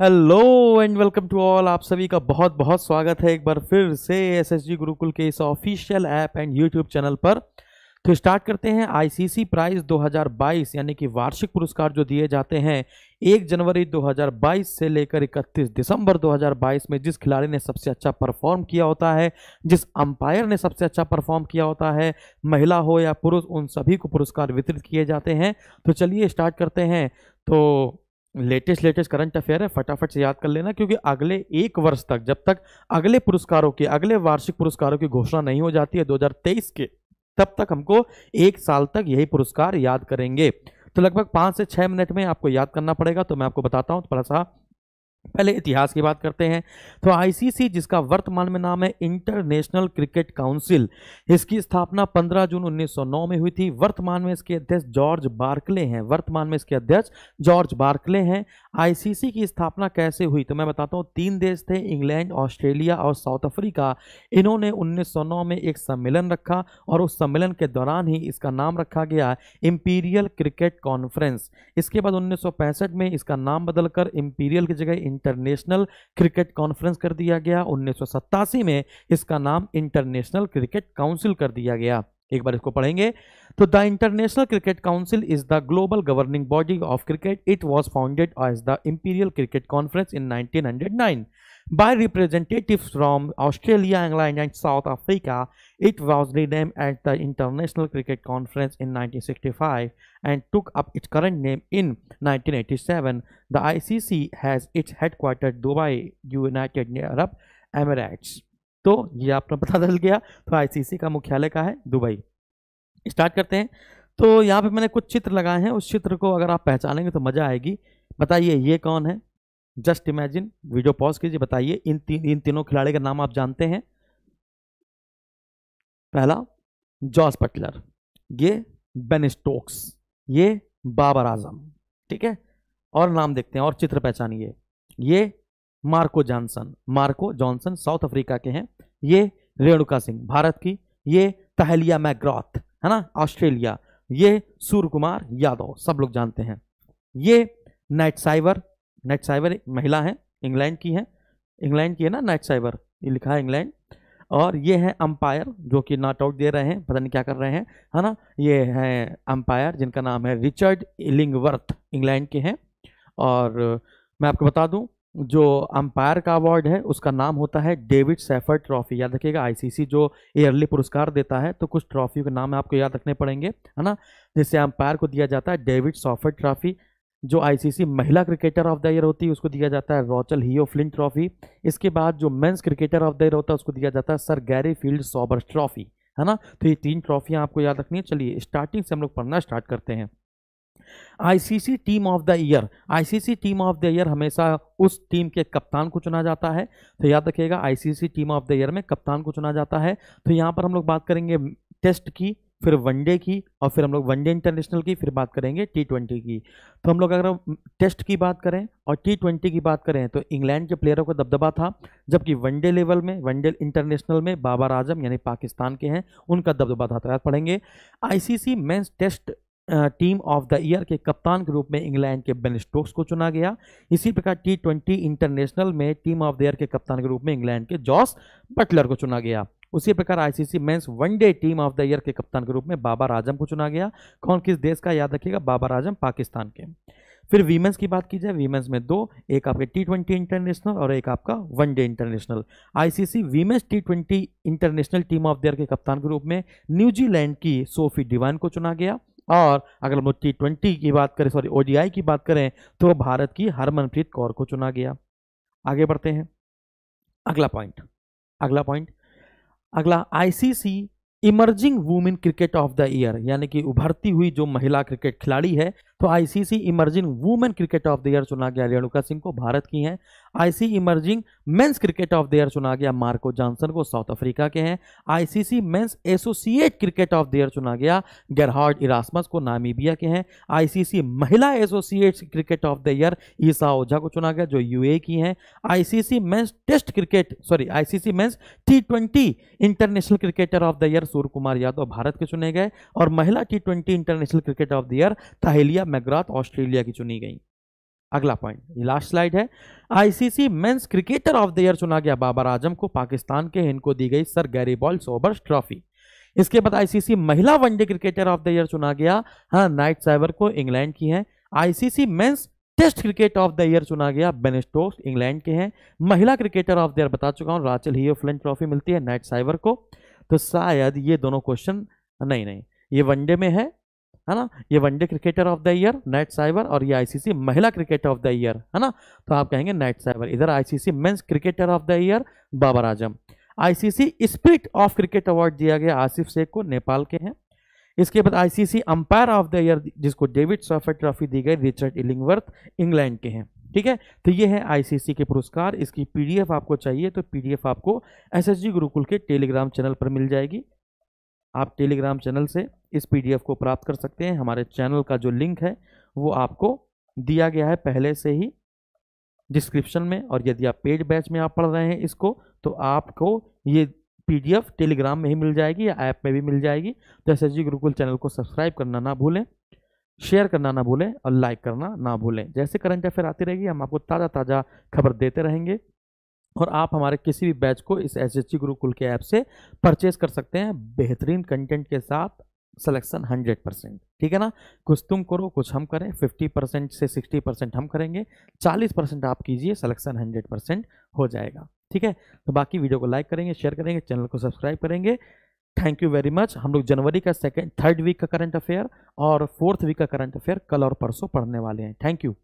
Hello and welcome to all आप सभी का बहुत बहुत स्वागत है एक बार फिर से एसएसजी गुरुकुल के इस official app and YouTube channel पर तो स्टार्ट करते हैं आईसीसी प्राइज 2022 यानी कि वार्षिक पुरस्कार जो दिए जाते हैं एक जनवरी 2022 से लेकर 31 दिसंबर 2022 में जिस खिलाड़ी ने सबसे अच्छा परफॉर्म किया होता है जिस अंपायर ने सबसे अच्छा परफॉर्म किया होता है महिला हो या पुरुष उन सभी को पुरस्कार वितरित किए जाते हैं तो चलिए स्टार्ट करते हैं तो लेटेस्ट लेटेस्ट करंट अफेयर है फटाफट से याद कर लेना क्योंकि अगले एक वर्ष तक जब तक अगले पुरस्कारों की अगले वार्षिक पुरस्कारों की घोषणा नहीं हो जाती है 2023 के तब तक हमको एक साल तक यही पुरस्कार याद करेंगे तो लगभग पाँच से छः मिनट में आपको याद करना पड़ेगा तो मैं आपको बताता हूँ थोड़ा सा पहले इतिहास की बात करते हैं तो आईसीसी जिसका वर्तमान में नाम है इंटरनेशनल क्रिकेट काउंसिल इसकी स्थापना 15 जून 1909 में हुई थी वर्तमान में इसके अध्यक्ष जॉर्ज बार्कले हैं वर्तमान में इसके अध्यक्ष जॉर्ज बार्कले हैं आईसीसी की स्थापना कैसे हुई तो मैं बताता हूँ तीन देश थे इंग्लैंड ऑस्ट्रेलिया और साउथ अफ्रीका इन्होंने उन्नीस में एक सम्मेलन रखा और उस सम्मेलन के दौरान ही इसका नाम रखा गया इम्पीरियल क्रिकेट कॉन्फ्रेंस इसके बाद उन्नीस में इसका नाम बदलकर इम्पीरियल की जगह इंटरनेशनल क्रिकेट कॉन्फ्रेंस कर दिया गया उन्नीस में इसका नाम इंटरनेशनल क्रिकेट काउंसिल कर दिया गया एक बार इसको पढ़ेंगे तो the International Cricket Council is the global governing body of cricket it was founded as the Imperial Cricket Conference in 1909 by representatives from Australia England and South Africa It was renamed at the International Cricket Conference in 1965 and took up its current name in 1987. The ICC has its headquarters Dubai, United Arab Emirates. तो ये आपने पता चल गया तो ICC का मुख्यालय कहाँ है दुबई स्टार्ट करते हैं तो यहाँ पे मैंने कुछ चित्र लगाए हैं उस चित्र को अगर आप पहचानेंगे तो मज़ा आएगी बताइए ये कौन है जस्ट इमेजिन वीडियो पॉज कीजिए बताइए इन तीन इन तीनों खिलाड़ी का नाम आप जानते हैं पहला जॉस बटलर ये बेन स्टोक्स ये बाबर आजम ठीक है और नाम देखते हैं और चित्र पहचानिए ये Marco Jansen Marco Jansen South Africa के हैं ये रेणुका सिंह भारत की ये तहलिया मैग्रॉथ है ना ऑस्ट्रेलिया ये सूर्य कुमार यादव सब लोग जानते हैं ये नाइट साइबर नाइट साइबर एक महिला है इंग्लैंड की है इंग्लैंड की है ना नाइट साइबर ये लिखा है इंग्लैंड और ये है अंपायर जो कि नॉट आउट दे रहे हैं पता नहीं क्या कर रहे हैं है ना ये हैं अंपायर जिनका नाम है रिचर्ड इलिंगवर्थ इंग्लैंड के हैं और मैं आपको बता दूं जो अंपायर का अवार्ड है उसका नाम होता है डेविड सैफर ट्रॉफी याद रखिएगा आईसीसी जो ईयरली पुरस्कार देता है तो कुछ ट्रॉफियों के नाम आपको याद रखने पड़ेंगे है ना जिससे अंपायर को दिया जाता है डेविड सॉफर ट्रॉफी जो आईसीसी महिला क्रिकेटर ऑफ द ईयर होती है उसको दिया जाता है रॉचल हियो फ्लिन ट्रॉफी इसके बाद जो men's cricketer of the year होता है उसको दिया जाता है sir Garfield Sobers trophy है ना तो ये तीन ट्रॉफियाँ आपको याद रखनी है चलिए स्टार्टिंग से हम लोग पढ़ना स्टार्ट करते हैं ICC team of the year ICC team of the year हमेशा उस टीम के कप्तान को चुना जाता है तो याद रखिएगा ICC team of the year में कप्तान को चुना जाता है तो यहाँ पर हम लोग बात करेंगे टेस्ट की फिर वनडे की और फिर हम लोग वनडे इंटरनेशनल की फिर बात करेंगे टी ट्वेंटी की तो हम लोग अगर टेस्ट की बात करें और टी ट्वेंटी की बात करें तो इंग्लैंड के प्लेयरों का दबदबा था जबकि वनडे लेवल में वनडे इंटरनेशनल में बाबर आजम यानी पाकिस्तान के हैं उनका दबदबा था तो याद पढ़ेंगे ICC men's test team of the year के कप्तान के रूप में इंग्लैंड के बेन स्टोक्स को चुना गया इसी प्रकार टी ट्वेंटी इंटरनेशनल में टीम ऑफ द ईयर के कप्तान के रूप में इंग्लैंड के जॉस बटलर को चुना गया उसी प्रकार ICC men's one day team of the year के कप्तान के रूप में बाबर आजम को चुना गया कौन किस देश का याद रखिएगा बाबर आजम पाकिस्तान के फिर वीमेंस की बात की जाए वीमेंस में दो एक आपके टी ट्वेंटी इंटरनेशनल और एक आपका one day international ICC women's T twenty international team of the year के कप्तान के रूप में न्यूजीलैंड की सोफी डिवाइन को चुना गया और अगर हम टी ट्वेंटी की बात करें सॉरी ओडीआई की बात करें तो भारत की हरमनप्रीत कौर को चुना गया आगे बढ़ते हैं अगला पॉइंट अगला पॉइंट अगला ICC emerging women cricket of the year यानी कि उभरती हुई जो महिला क्रिकेट खिलाड़ी है तो ICC emerging women cricket of the year चुना गया रेणुका सिंह को भारत की हैं ICC emerging men's cricket of the year चुना गया मार्को जॉनसन को साउथ अफ्रीका के हैं ICC men's associate cricket of the year चुना गया गेरहार्ड इरासमस को नामीबिया के हैं आईसीसी महिला associate cricket of the year Esha Oza को चुना गया जो यू की हैं ICC men's test cricket sorry ICC men's T twenty international cricketer of the year Surya Kumar Yadav Bharat के चुने गए और महिला T twenty international cricket of the year Tahlia McGrath Australia की चुनी गई अगला पॉइंट ये लास्ट स्लाइड है ICC men's cricketer of the year चुना गया बाबर आजम को पाकिस्तान के इनको दी गई sir Garfield Sobers trophy इसके बाद आईसीसी महिला one day cricketer of the year चुना गया हाँ नाइट साइबर को इंग्लैंड की है ICC men's test cricket of the year चुना गया बेनेस्टोस इंग्लैंड के हैं महिला क्रिकेटर ऑफ द ईयर बता चुका हूँ राचल ही फ्लिन ट्रॉफी मिलती है नाइट साइबर को तो शायद ये दोनों क्वेश्चन नहीं नहीं ये वनडे में है है ना ये one day cricketer of the year Nat Sciver और ये आईसीसी महिला क्रिकेटर ऑफ द ईयर है ना तो आप कहेंगे नेट साइबर इधर ICC men's cricketer of the year Babar Azam ICC spirit of cricket award दिया गया आसिफ शेख को नेपाल के हैं इसके बाद ICC umpire of the year जिसको डेविड सॉफर ट्रॉफी दी गई रिचर्ड इलिंगवर्थ इंग्लैंड के हैं ठीक है तो ये है आईसीसी के पुरस्कार इसकी पीडीएफ आपको चाहिए तो पीडीएफ आपको एसएसजी गुरुकुल के टेलीग्राम चैनल पर मिल जाएगी आप टेलीग्राम चैनल से इस पीडीएफ को प्राप्त कर सकते हैं हमारे चैनल का जो लिंक है वो आपको दिया गया है पहले से ही डिस्क्रिप्शन में और यदि आप पेज बैच में आप पढ़ रहे हैं इसको तो आपको ये पीडीएफ टेलीग्राम में ही मिल जाएगी या ऐप में भी मिल जाएगी तो एस एस गुरुकुल चैनल को सब्सक्राइब करना ना भूलें शेयर करना ना भूलें और लाइक करना ना भूलें जैसे करंट अफेयर आती रहेगी हम आपको ताज़ा ताज़ा खबर देते रहेंगे और आप हमारे किसी भी बैच को इस एस एस गुरुकुल के ऐप से परचेज कर सकते हैं बेहतरीन कंटेंट के साथ सिलेक्शन हंड्रेड परसेंट ठीक है ना कुछ तुम करो कुछ हम करें फिफ्टी परसेंट से सिक्सटी परसेंट हम करेंगे चालीस परसेंट आप कीजिए सिलेक्शन हंड्रेड परसेंट हो जाएगा ठीक है तो बाकी वीडियो को लाइक करेंगे शेयर करेंगे चैनल को सब्सक्राइब करेंगे थैंक यू वेरी मच हम लोग जनवरी का सेकेंड थर्ड वीक का करंट अफेयर और फोर्थ वीक का करंट अफेयर कल और परसों पढ़ने वाले हैं थैंक यू